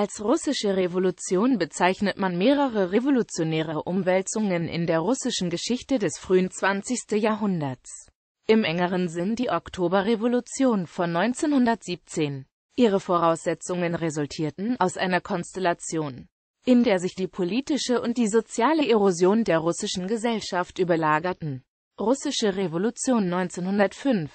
Als russische Revolution bezeichnet man mehrere revolutionäre Umwälzungen in der russischen Geschichte des frühen 20. Jahrhunderts. Im engeren Sinn die Oktoberrevolution von 1917. Ihre Voraussetzungen resultierten aus einer Konstellation, in der sich die politische und die soziale Erosion der russischen Gesellschaft überlagerten. Russische Revolution 1905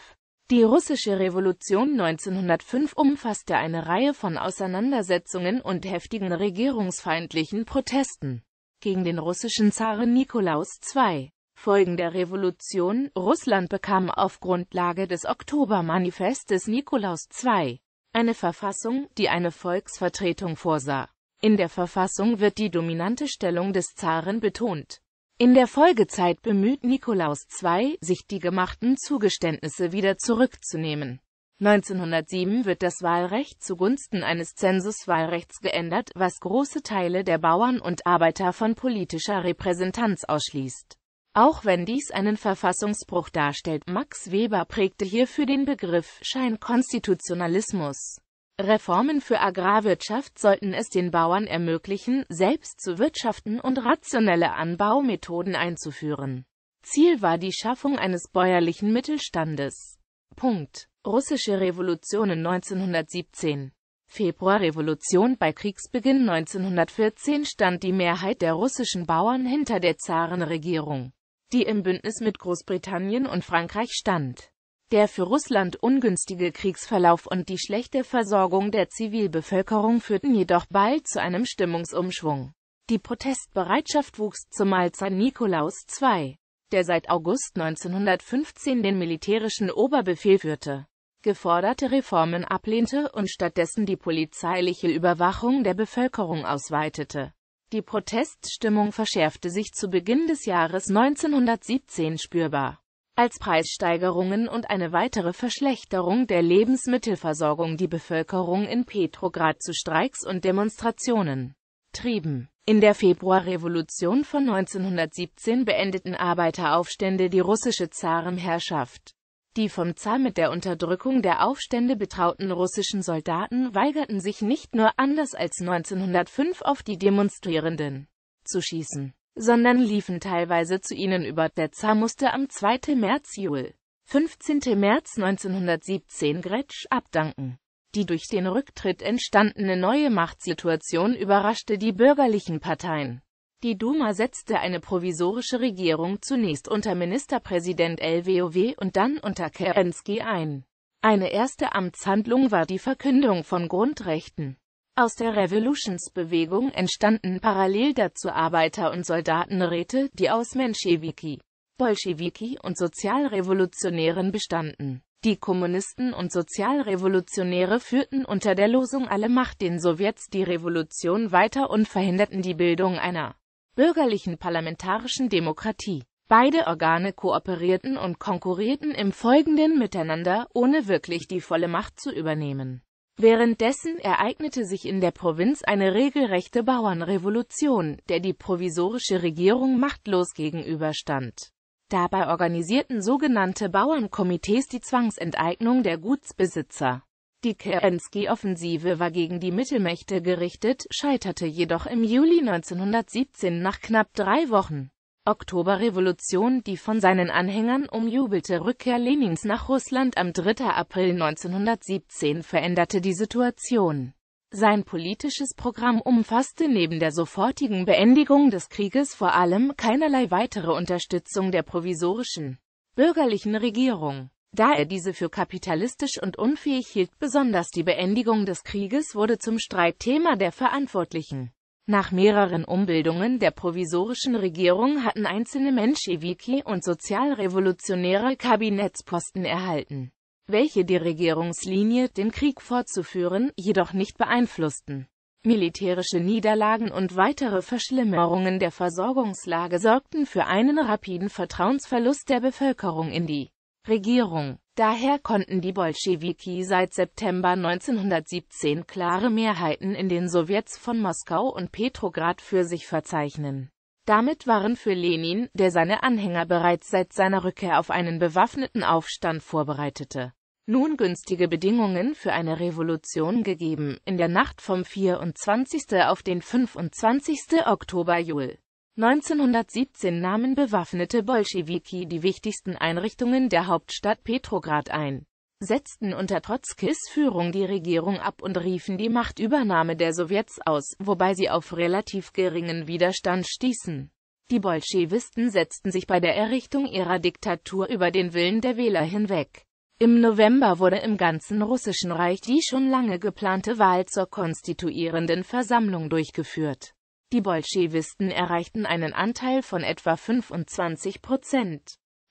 die russische Revolution 1905 umfasste eine Reihe von Auseinandersetzungen und heftigen regierungsfeindlichen Protesten gegen den russischen Zaren Nikolaus II. Folgen der Revolution Russland bekam auf Grundlage des Oktobermanifestes Nikolaus II. eine Verfassung, die eine Volksvertretung vorsah. In der Verfassung wird die dominante Stellung des Zaren betont. In der Folgezeit bemüht Nikolaus II, sich die gemachten Zugeständnisse wieder zurückzunehmen. 1907 wird das Wahlrecht zugunsten eines Zensuswahlrechts geändert, was große Teile der Bauern und Arbeiter von politischer Repräsentanz ausschließt. Auch wenn dies einen Verfassungsbruch darstellt, Max Weber prägte hierfür den Begriff Scheinkonstitutionalismus. Reformen für Agrarwirtschaft sollten es den Bauern ermöglichen, selbst zu wirtschaften und rationelle Anbaumethoden einzuführen. Ziel war die Schaffung eines bäuerlichen Mittelstandes. Punkt. Russische Revolutionen 1917 Februarrevolution bei Kriegsbeginn 1914 stand die Mehrheit der russischen Bauern hinter der Zarenregierung, die im Bündnis mit Großbritannien und Frankreich stand. Der für Russland ungünstige Kriegsverlauf und die schlechte Versorgung der Zivilbevölkerung führten jedoch bald zu einem Stimmungsumschwung. Die Protestbereitschaft wuchs, zumal Zar Nikolaus II., der seit August 1915 den militärischen Oberbefehl führte, geforderte Reformen ablehnte und stattdessen die polizeiliche Überwachung der Bevölkerung ausweitete. Die Proteststimmung verschärfte sich zu Beginn des Jahres 1917 spürbar als Preissteigerungen und eine weitere Verschlechterung der Lebensmittelversorgung die Bevölkerung in Petrograd zu Streiks und Demonstrationen trieben. In der Februarrevolution von 1917 beendeten Arbeiteraufstände die russische Zarenherrschaft. Die vom Zar mit der Unterdrückung der Aufstände betrauten russischen Soldaten weigerten sich nicht nur anders als 1905 auf die Demonstrierenden zu schießen sondern liefen teilweise zu ihnen über. Der Zar musste am 2. März Jul 15. März 1917 Gretsch abdanken. Die durch den Rücktritt entstandene neue Machtsituation überraschte die bürgerlichen Parteien. Die Duma setzte eine provisorische Regierung zunächst unter Ministerpräsident LWOW und dann unter Kerensky ein. Eine erste Amtshandlung war die Verkündung von Grundrechten. Aus der Revolutionsbewegung entstanden parallel dazu Arbeiter- und Soldatenräte, die aus Menschewiki, Bolschewiki und Sozialrevolutionären bestanden. Die Kommunisten und Sozialrevolutionäre führten unter der Losung Alle Macht den Sowjets die Revolution weiter und verhinderten die Bildung einer bürgerlichen parlamentarischen Demokratie. Beide Organe kooperierten und konkurrierten im Folgenden miteinander, ohne wirklich die volle Macht zu übernehmen. Währenddessen ereignete sich in der Provinz eine regelrechte Bauernrevolution, der die provisorische Regierung machtlos gegenüberstand. Dabei organisierten sogenannte Bauernkomitees die Zwangsenteignung der Gutsbesitzer. Die Kerensky-Offensive war gegen die Mittelmächte gerichtet, scheiterte jedoch im Juli 1917 nach knapp drei Wochen. Oktoberrevolution die von seinen Anhängern umjubelte Rückkehr Lenins nach Russland am 3. April 1917 veränderte die Situation. Sein politisches Programm umfasste neben der sofortigen Beendigung des Krieges vor allem keinerlei weitere Unterstützung der provisorischen bürgerlichen Regierung. Da er diese für kapitalistisch und unfähig hielt, besonders die Beendigung des Krieges wurde zum Streitthema der Verantwortlichen. Nach mehreren Umbildungen der provisorischen Regierung hatten einzelne Menschewiki und sozialrevolutionäre Kabinettsposten erhalten, welche die Regierungslinie, den Krieg fortzuführen, jedoch nicht beeinflussten. Militärische Niederlagen und weitere Verschlimmerungen der Versorgungslage sorgten für einen rapiden Vertrauensverlust der Bevölkerung in die Regierung. Daher konnten die Bolschewiki seit September 1917 klare Mehrheiten in den Sowjets von Moskau und Petrograd für sich verzeichnen. Damit waren für Lenin, der seine Anhänger bereits seit seiner Rückkehr auf einen bewaffneten Aufstand vorbereitete, nun günstige Bedingungen für eine Revolution gegeben, in der Nacht vom 24. auf den 25. Oktober Jul 1917 nahmen bewaffnete Bolschewiki die wichtigsten Einrichtungen der Hauptstadt Petrograd ein, setzten unter Trotzkis Führung die Regierung ab und riefen die Machtübernahme der Sowjets aus, wobei sie auf relativ geringen Widerstand stießen. Die Bolschewisten setzten sich bei der Errichtung ihrer Diktatur über den Willen der Wähler hinweg. Im November wurde im ganzen Russischen Reich die schon lange geplante Wahl zur konstituierenden Versammlung durchgeführt die Bolschewisten erreichten einen Anteil von etwa 25 Prozent.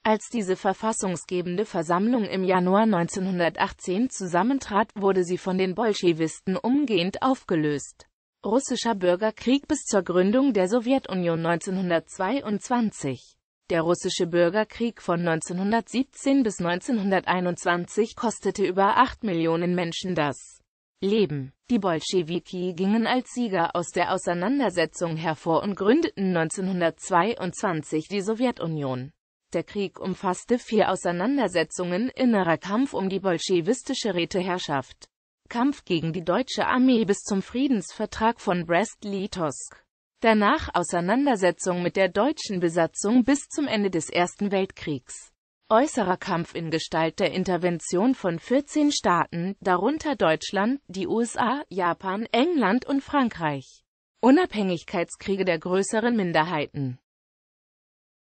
Als diese verfassungsgebende Versammlung im Januar 1918 zusammentrat, wurde sie von den Bolschewisten umgehend aufgelöst. Russischer Bürgerkrieg bis zur Gründung der Sowjetunion 1922 Der russische Bürgerkrieg von 1917 bis 1921 kostete über 8 Millionen Menschen das Leben. Die Bolschewiki gingen als Sieger aus der Auseinandersetzung hervor und gründeten 1922 die Sowjetunion. Der Krieg umfasste vier Auseinandersetzungen, innerer Kampf um die bolschewistische Räteherrschaft, Kampf gegen die deutsche Armee bis zum Friedensvertrag von Brest-Litovsk, danach Auseinandersetzung mit der deutschen Besatzung bis zum Ende des Ersten Weltkriegs äußerer Kampf in Gestalt der Intervention von 14 Staaten, darunter Deutschland, die USA, Japan, England und Frankreich. Unabhängigkeitskriege der größeren Minderheiten